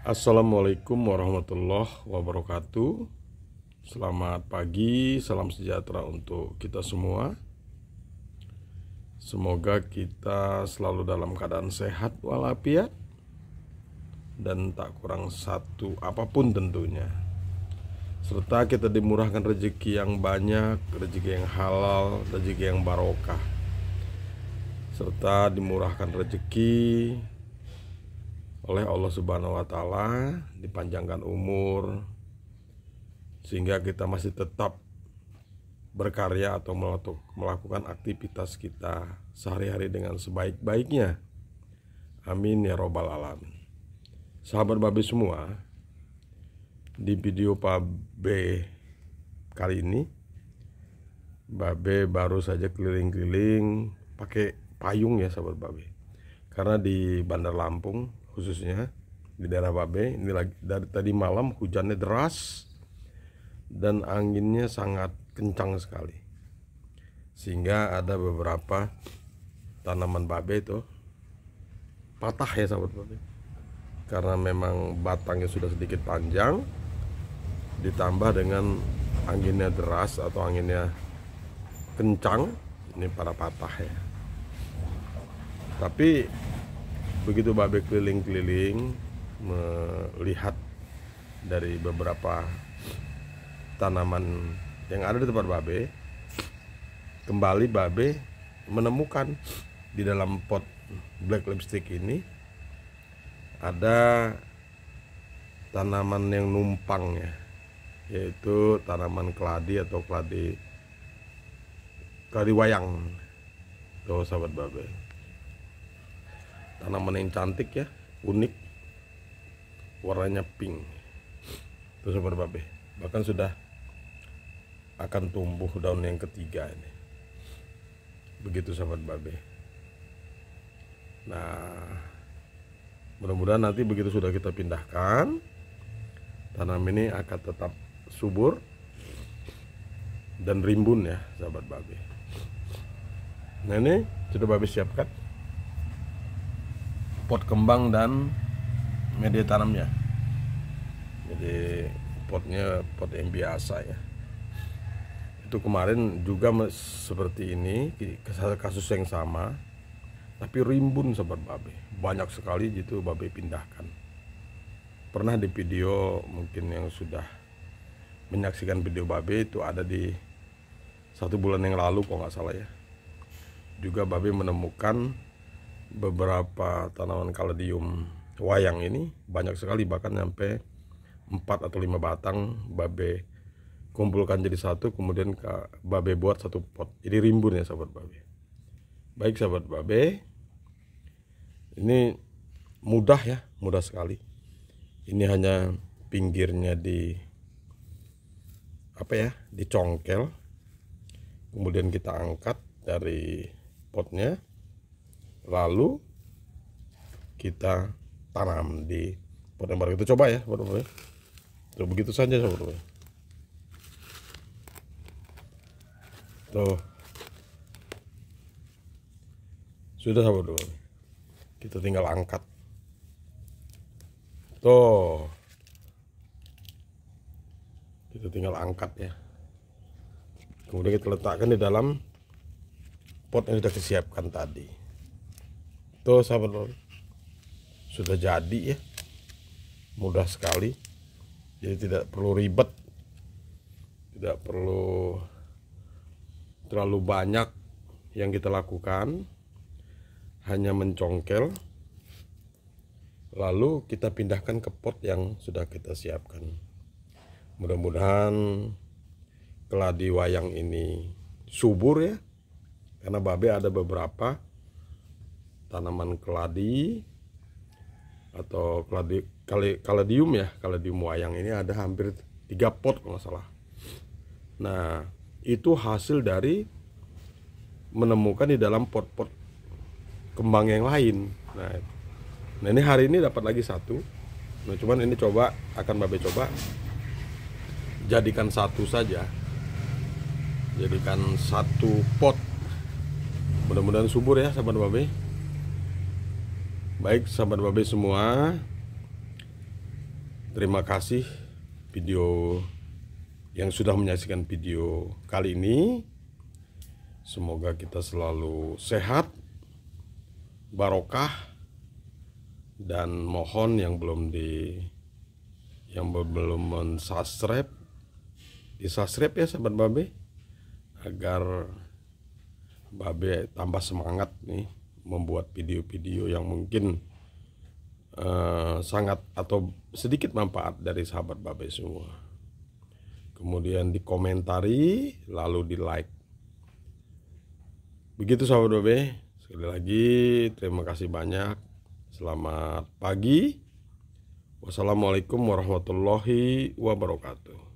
Assalamualaikum warahmatullahi wabarakatuh. Selamat pagi, salam sejahtera untuk kita semua. Semoga kita selalu dalam keadaan sehat walafiat dan tak kurang satu apapun tentunya. Serta kita dimurahkan rezeki yang banyak, rezeki yang halal, rezeki yang barokah. Serta dimurahkan rezeki, oleh Allah Subhanahu wa taala, dipanjangkan umur sehingga kita masih tetap berkarya atau melakukan aktivitas kita sehari-hari dengan sebaik-baiknya. Amin ya robbal alamin. Sahabat babi semua, di video pak B kali ini Babe baru saja keliling-keliling pakai payung ya sahabat Babe. Karena di Bandar Lampung khususnya di daerah Babe ini lagi dari tadi malam hujannya deras dan anginnya sangat kencang sekali sehingga ada beberapa tanaman babe itu patah ya sahabat babe karena memang batangnya sudah sedikit panjang ditambah dengan anginnya deras atau anginnya kencang ini para patah ya tapi begitu babe keliling-keliling melihat dari beberapa tanaman yang ada di tempat babe kembali babe menemukan di dalam pot black lipstick ini ada tanaman yang numpang ya yaitu tanaman keladi atau keladi keladi wayang tuh sahabat babe tanaman yang cantik ya unik warnanya pink itu sobat babe bahkan sudah akan tumbuh daun yang ketiga ini begitu sahabat babe nah mudah-mudahan nanti begitu sudah kita pindahkan tanam ini akan tetap subur dan rimbun ya sahabat babe nah ini sudah babe siapkan pot kembang dan media tanamnya jadi potnya pot yang biasa ya itu kemarin juga seperti ini kasus yang sama tapi rimbun sobat babe banyak sekali gitu babe pindahkan pernah di video mungkin yang sudah menyaksikan video babe itu ada di satu bulan yang lalu kok nggak salah ya juga babe menemukan beberapa tanaman kaladium wayang ini banyak sekali bahkan sampai 4 atau 5 batang babe kumpulkan jadi satu kemudian babe buat satu pot jadi rimbun ya sahabat babe baik sahabat babe ini mudah ya mudah sekali ini hanya pinggirnya di apa ya dicongkel kemudian kita angkat dari potnya lalu kita tanam di pot yang baru kita coba ya saudara tuh begitu saja saudara tuh sudah saudara kita tinggal angkat tuh kita tinggal angkat ya kemudian kita letakkan di dalam pot yang sudah disiapkan tadi Tuh sahabat Sudah jadi ya. Mudah sekali. Jadi tidak perlu ribet. Tidak perlu terlalu banyak yang kita lakukan. Hanya mencongkel. Lalu kita pindahkan ke pot yang sudah kita siapkan. Mudah-mudahan keladi wayang ini subur ya. Karena babe ada beberapa tanaman keladi atau keladi kali kaladium ya kaladium wayang ini ada hampir tiga pot kalau salah nah itu hasil dari menemukan di dalam pot-pot kembang yang lain nah, nah ini hari ini dapat lagi satu nah cuman ini coba akan babe coba jadikan satu saja jadikan satu pot mudah-mudahan subur ya sahabat babe Baik sahabat babe semua Terima kasih video yang sudah menyaksikan video kali ini Semoga kita selalu sehat Barokah Dan mohon yang belum di Yang belum mensubscribe Di subscribe ya sahabat babe Agar Babe tambah semangat nih membuat video-video yang mungkin uh, sangat atau sedikit manfaat dari sahabat babe semua kemudian dikomentari lalu di like begitu sahabat babe sekali lagi terima kasih banyak selamat pagi wassalamualaikum warahmatullahi wabarakatuh